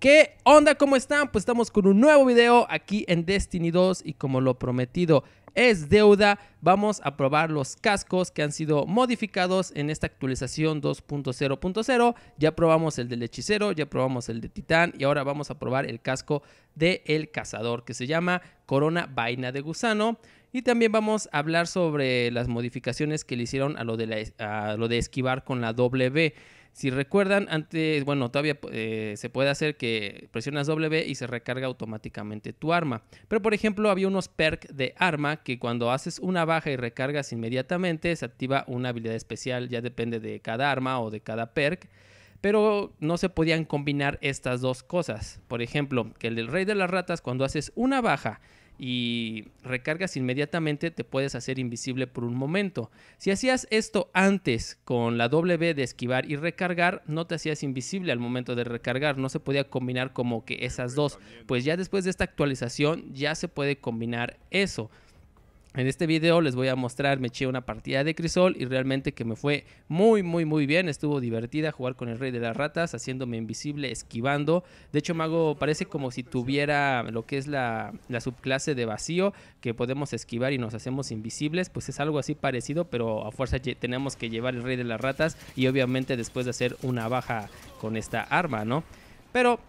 ¿Qué onda? ¿Cómo están? Pues estamos con un nuevo video aquí en Destiny 2 y como lo prometido es deuda, vamos a probar los cascos que han sido modificados en esta actualización 2.0.0. Ya probamos el del hechicero, ya probamos el de titán y ahora vamos a probar el casco del cazador que se llama Corona Vaina de Gusano. Y también vamos a hablar sobre las modificaciones que le hicieron a lo de, a lo de esquivar con la W. Si recuerdan, antes, bueno, todavía eh, se puede hacer que presionas W y se recarga automáticamente tu arma. Pero por ejemplo, había unos perk de arma que cuando haces una baja y recargas inmediatamente, se activa una habilidad especial, ya depende de cada arma o de cada perk. Pero no se podían combinar estas dos cosas. Por ejemplo, que el del rey de las ratas, cuando haces una baja y recargas inmediatamente, te puedes hacer invisible por un momento. Si hacías esto antes con la W de esquivar y recargar, no te hacías invisible al momento de recargar, no se podía combinar como que esas dos. Pues ya después de esta actualización ya se puede combinar eso. En este video les voy a mostrar, me eché una partida de crisol y realmente que me fue muy muy muy bien, estuvo divertida jugar con el rey de las ratas, haciéndome invisible, esquivando. De hecho mago parece como si tuviera lo que es la, la subclase de vacío, que podemos esquivar y nos hacemos invisibles, pues es algo así parecido, pero a fuerza tenemos que llevar el rey de las ratas y obviamente después de hacer una baja con esta arma, ¿no? Pero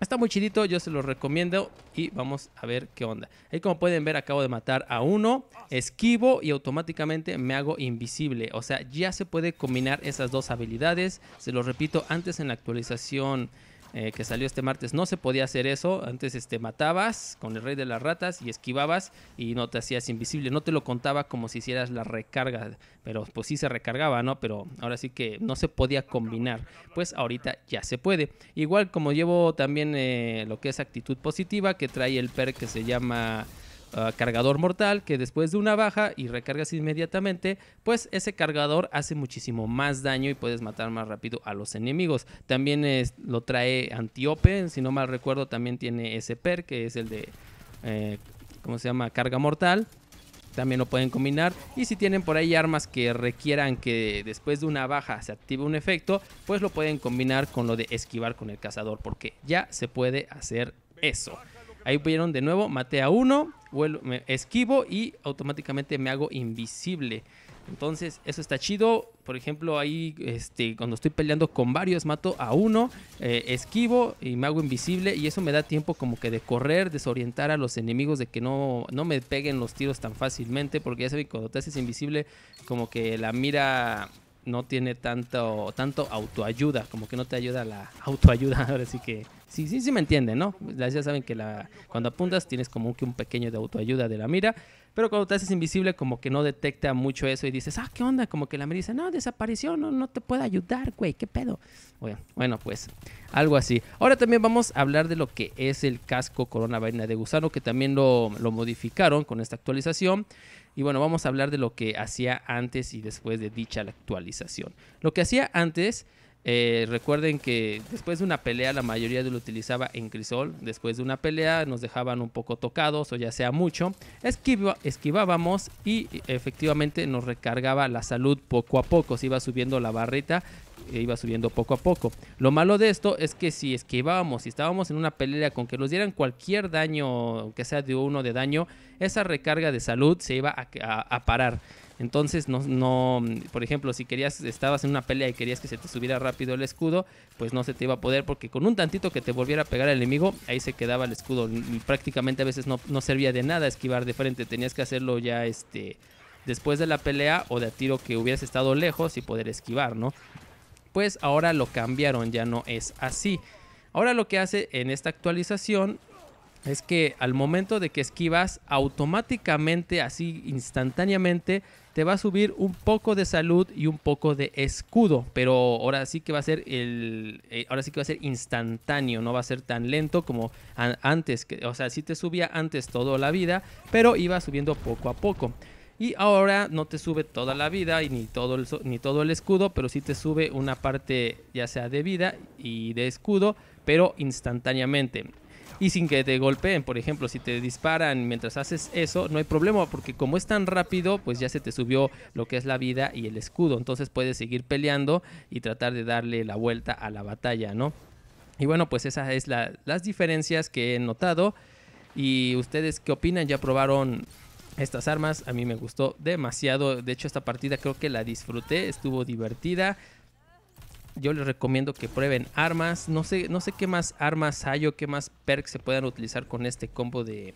Está muy chidito, yo se los recomiendo y vamos a ver qué onda. Ahí como pueden ver acabo de matar a uno, esquivo y automáticamente me hago invisible. O sea, ya se puede combinar esas dos habilidades. Se los repito, antes en la actualización eh, que salió este martes. No se podía hacer eso. Antes este, matabas con el rey de las ratas y esquivabas y no te hacías invisible. No te lo contaba como si hicieras la recarga. Pero pues sí se recargaba, ¿no? Pero ahora sí que no se podía combinar. Pues ahorita ya se puede. Igual como llevo también eh, lo que es actitud positiva, que trae el per que se llama Ah, cargador mortal que después de una baja y recargas inmediatamente, pues ese cargador hace muchísimo más daño y puedes matar más rápido a los enemigos. También lo trae Antíope, si no mal recuerdo, también tiene ese perk que es el de, eh, ¿cómo se llama? Carga mortal también lo pueden combinar. Y si tienen por ahí armas que requieran que después de una baja se active un efecto, pues lo pueden combinar con lo de esquivar con el cazador, porque ya se puede hacer eso. Ahí vieron de nuevo, maté a uno, vuelo, esquivo y automáticamente me hago invisible. Entonces, eso está chido. Por ejemplo, ahí este, cuando estoy peleando con varios, mato a uno, eh, esquivo y me hago invisible. Y eso me da tiempo como que de correr, desorientar a los enemigos, de que no, no me peguen los tiros tan fácilmente. Porque ya saben, cuando te haces invisible, como que la mira no tiene tanto, tanto autoayuda, como que no te ayuda la autoayuda. Ahora sí que Sí, sí, sí me entienden, ¿no? Ya saben que la, cuando apuntas tienes como que un pequeño de autoayuda de la mira, pero cuando te haces invisible como que no detecta mucho eso y dices, ah, ¿qué onda? Como que la mira dice, no, desapareció, no, no te puedo ayudar, güey, ¿qué pedo? Bueno, bueno, pues algo así. Ahora también vamos a hablar de lo que es el casco corona vaina de gusano, que también lo, lo modificaron con esta actualización. Y bueno, vamos a hablar de lo que hacía antes y después de dicha actualización. Lo que hacía antes eh, recuerden que después de una pelea la mayoría lo utilizaba en crisol. Después de una pelea nos dejaban un poco tocados o ya sea mucho. esquivábamos y efectivamente nos recargaba la salud poco a poco. Se iba subiendo la barrita e iba subiendo poco a poco. Lo malo de esto es que si esquivábamos, si estábamos en una pelea con que nos dieran cualquier daño, que sea de uno de daño, esa recarga de salud se iba a parar. Entonces, no, por ejemplo, si querías, estabas en una pelea y querías que se te subiera rápido el escudo, pues no se te iba a poder, porque con un tantito que te volviera a pegar el enemigo, ahí se quedaba el escudo. Prácticamente a veces no, no servía de nada esquivar de frente, tenías que hacerlo ya este después de la pelea o de a tiro que hubieras estado lejos y poder esquivar, ¿no? Pues ahora lo cambiaron, ya no es así. Ahora lo que hace en esta actualización es que al momento de que esquivas, automáticamente, así instantáneamente, te va a subir un poco de salud y un poco de escudo. Pero ahora sí que va a ser el. Eh, ahora sí que va a ser instantáneo. No va a ser tan lento como antes. Que, o sea, sí te subía antes toda la vida. Pero iba subiendo poco a poco. Y ahora no te sube toda la vida y ni todo el, ni todo el escudo, pero sí te sube una parte ya sea de vida y de escudo, pero instantáneamente y sin que te golpeen. Por ejemplo, si te disparan mientras haces eso, no hay problema porque como es tan rápido, pues ya se te subió lo que es la vida y el escudo. Entonces puedes seguir peleando y tratar de darle la vuelta a la batalla, ¿no? Y bueno, pues esas es las diferencias que he notado. ¿Y ustedes qué opinan? ¿Ya probaron estas armas? A mí me gustó demasiado. De hecho, esta partida creo que la disfruté. Estuvo divertida yo les recomiendo que prueben armas. No sé, no sé qué más armas hay o qué más perks se puedan utilizar con este combo de,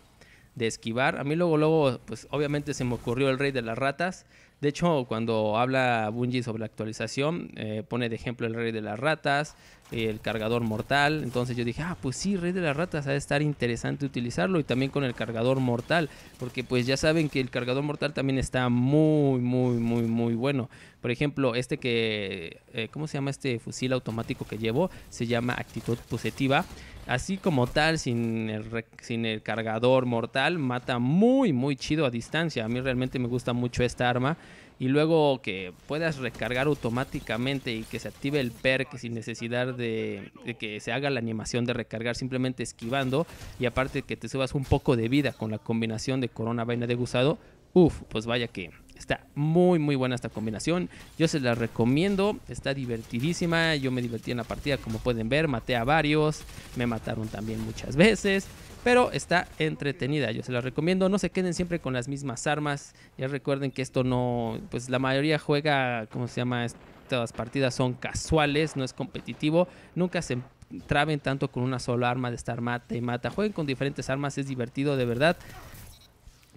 de esquivar. A mí luego, luego, pues obviamente se me ocurrió el rey de las ratas. De hecho, cuando habla Bungie sobre la actualización, eh, pone de ejemplo el Rey de las Ratas, el cargador mortal. Entonces yo dije, ah, pues sí, Rey de las Ratas, ha de estar interesante utilizarlo y también con el cargador mortal, porque pues ya saben que el cargador mortal también está muy, muy, muy, muy bueno. Por ejemplo, este que, eh, ¿cómo se llama este fusil automático que llevo? Se llama actitud positiva así como tal, sin el, cargador mortal, mata muy, muy chido a distancia. A mí realmente me gusta mucho esta arma. Y luego que puedas recargar automáticamente y que se active el perk sin necesidad de, de, que se haga la animación de recargar, simplemente esquivando. Y aparte que te subas un poco de vida con la combinación de corona vaina de gusado. Uf, pues vaya que Está muy, muy buena esta combinación. Yo se la recomiendo. Está divertidísima. Yo me divertí en la partida, como pueden ver. Maté a varios. Me mataron también muchas veces. Pero está entretenida, yo se la recomiendo. No se queden siempre con las mismas armas. Ya recuerden que esto no, pues la mayoría juega, ¿cómo se llama? Estas partidas son casuales, no es competitivo. Nunca se traben tanto con una sola arma de estar mata y mata. Jueguen con diferentes armas, es divertido de verdad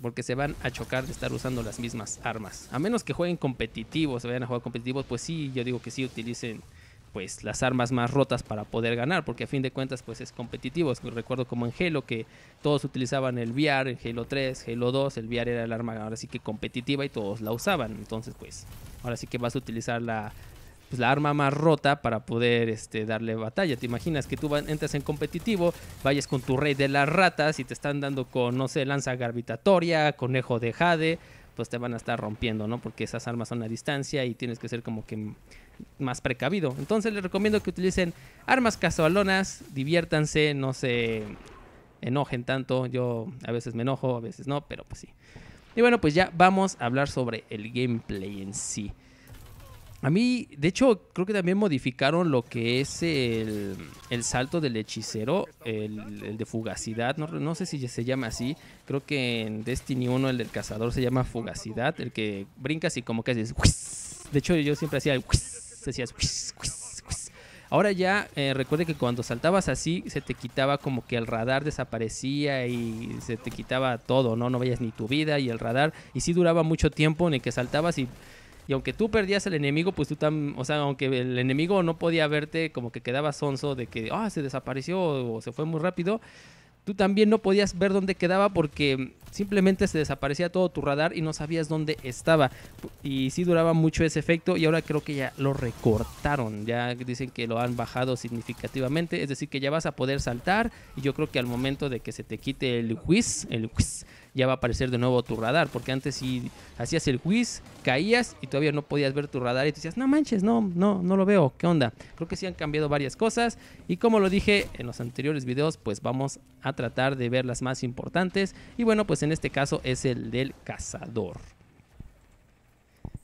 porque se van a chocar de estar usando las mismas armas. A menos que jueguen competitivos, se vayan a jugar competitivos, pues sí, yo digo que sí utilicen pues las armas más rotas para poder ganar, porque a fin de cuentas pues es competitivo. Recuerdo como en Halo que todos utilizaban el VR, en Halo 3, Halo 2, el VR era el arma ahora sí que competitiva y todos la usaban. Entonces pues ahora sí que vas a utilizar la, pues, la arma más rota para poder este, darle batalla. ¿Te imaginas que tú entras en competitivo, vayas con tu rey de las ratas y te están dando con, no sé, lanza gravitatoria, conejo de jade? Pues te van a estar rompiendo, ¿no? Porque esas armas son a distancia y tienes que ser como que más precavido. Entonces les recomiendo que utilicen armas casualonas, diviértanse, no se enojen tanto. Yo a veces me enojo, a veces no, pero pues sí. Y bueno, pues ya vamos a hablar sobre el gameplay en sí. A mí, de hecho, creo que también modificaron lo que es el, el salto del hechicero, el, de fugacidad, no, sé si se llama así, creo que en Destiny 1 el del cazador se llama fugacidad, el que brincas y como que haces... De hecho, yo siempre hacía... Ahora ya eh, recuerde que cuando saltabas así se te quitaba como que el radar desaparecía y se te quitaba todo, ¿no? No veías ni tu vida y el radar. Y sí duraba mucho tiempo en el que saltabas y y aunque tú perdías el enemigo, pues tú también, o sea, aunque el enemigo no podía verte, como que quedaba sonso de que, ah, se desapareció o se fue muy rápido, tú también no podías ver dónde quedaba porque simplemente se desaparecía todo tu radar y no sabías dónde estaba. Y sí duraba mucho ese efecto y ahora creo que ya lo recortaron, ya dicen que lo han bajado significativamente, es decir, que ya vas a poder saltar y yo creo que al momento de que se te quite el whiz, el whiz, ya va a aparecer de nuevo tu radar, porque antes si hacías el quiz, caías y todavía no podías ver tu radar y te decías, no manches, no, no, no lo veo, ¿qué onda? Creo que sí han cambiado varias cosas y como lo dije en los anteriores videos, pues vamos a tratar de ver las más importantes y bueno, pues en este caso es el del cazador.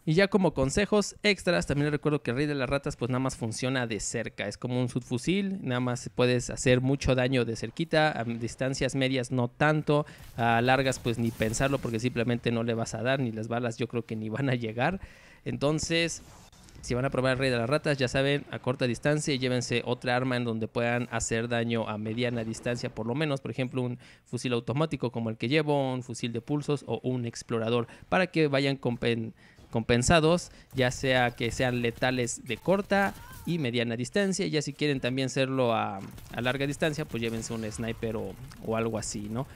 Y ya como consejos extras, también les recuerdo que el Rey de las Ratas pues nada más funciona de cerca, es como un subfusil, nada más puedes hacer mucho daño de cerquita, a distancias medias no tanto, a largas pues ni pensarlo porque simplemente no le vas a dar, ni las balas yo creo que ni van a llegar. Entonces, si van a probar el Rey de las Ratas, ya saben, a corta distancia, llévense otra arma en donde puedan hacer daño a mediana distancia, por lo menos, por ejemplo, un fusil automático como el que llevo, un fusil de pulsos o un explorador, para que vayan con compensados, ya sea que sean letales de corta y mediana distancia. Ya si quieren también hacerlo a, larga distancia, pues llévense un sniper o, algo así, ¿no?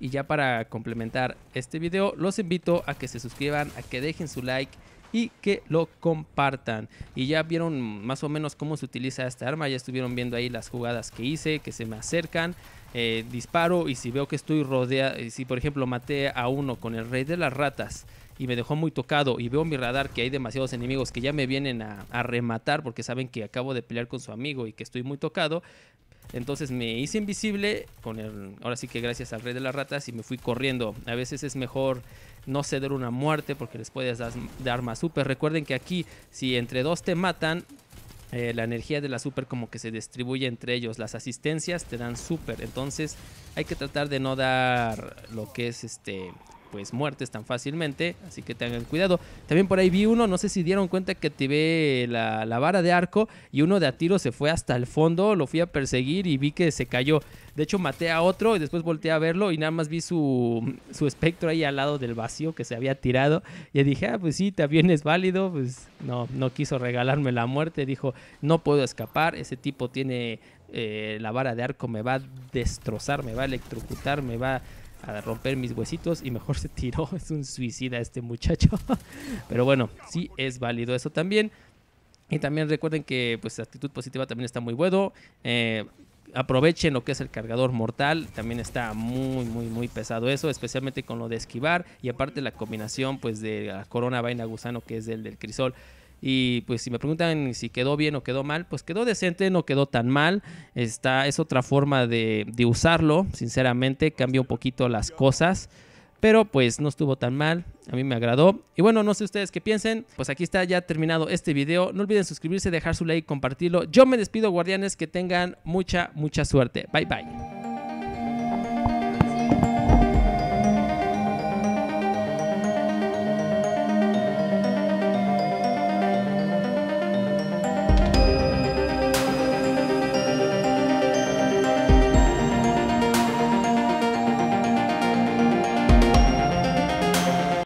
Y ya para complementar este video, los invito a que se suscriban, a que dejen su like y que lo compartan. Y ya vieron más o menos cómo se utiliza esta arma, ya estuvieron viendo ahí las jugadas que hice, que se me acercan, eh, disparo y si veo que estoy rodeado, si por ejemplo maté a uno con el rey de las ratas y me dejó muy tocado y veo mi radar que hay demasiados enemigos que ya me vienen a, rematar porque saben que acabo de pelear con su amigo y que estoy muy tocado, entonces me hice invisible con el, ahora sí que gracias al rey de las ratas y me fui corriendo. A veces es mejor no ceder una muerte porque les puedes dar, más super. Recuerden que aquí si entre dos te matan, eh, la energía de la super como que se distribuye entre ellos. Las asistencias te dan super. Entonces hay que tratar de no dar lo que es este pues muertes tan fácilmente, así que tengan cuidado. También por ahí vi uno, no sé si dieron cuenta que activé la, la vara de arco y uno de a tiro se fue hasta el fondo, lo fui a perseguir y vi que se cayó. De hecho maté a otro y después volteé a verlo y nada más vi su, su espectro ahí al lado del vacío que se había tirado y dije, ah, pues sí, también es válido, pues no, no quiso regalarme la muerte, dijo, no puedo escapar, ese tipo tiene eh, la vara de arco me va a destrozar, me va a electrocutar, me va a a romper mis huesitos y mejor se tiró. Es un suicida este muchacho. Pero bueno, sí es válido eso también. Y también recuerden que pues actitud positiva también está muy bueno. Eh, aprovechen lo que es el cargador mortal. También está muy, muy, muy pesado eso, especialmente con lo de esquivar. Y aparte la combinación pues de la corona vaina gusano que es el del crisol. Y pues si me preguntan si quedó bien o quedó mal, pues quedó decente, no quedó tan mal. Está, es otra forma de, usarlo, sinceramente, cambió un poquito las cosas pero pues no estuvo tan mal, a mí me agradó. Y bueno, no sé ustedes qué piensen, pues aquí está ya terminado este video, no olviden suscribirse, dejar su like, compartirlo. Yo me despido guardianes, que tengan mucha, mucha suerte. Bye bye.